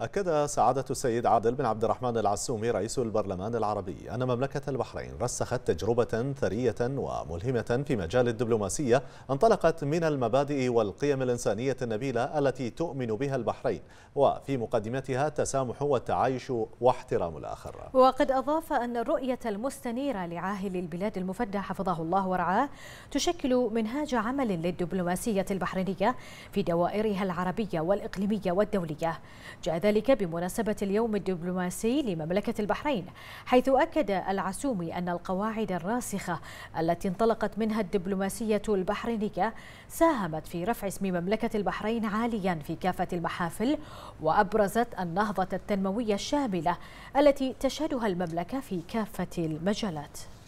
أكد سعادة السيد عادل بن عبد الرحمن العسومي رئيس البرلمان العربي أن مملكة البحرين رسخت تجربة ثرية وملهمة في مجال الدبلوماسية انطلقت من المبادئ والقيم الإنسانية النبيلة التي تؤمن بها البحرين وفي مقدمتها التسامح والتعايش واحترام الآخر وقد أضاف أن الرؤية المستنيرة لعاهل البلاد المفدى حفظه الله ورعاه تشكل منهاج عمل للدبلوماسية البحرينية في دوائرها العربية والإقليمية والدولية جاء وذلك بمناسبة اليوم الدبلوماسي لمملكة البحرين حيث أكد العسومي أن القواعد الراسخة التي انطلقت منها الدبلوماسية البحرينية ساهمت في رفع اسم مملكة البحرين عاليا في كافة المحافل وأبرزت النهضة التنموية الشاملة التي تشهدها المملكة في كافة المجالات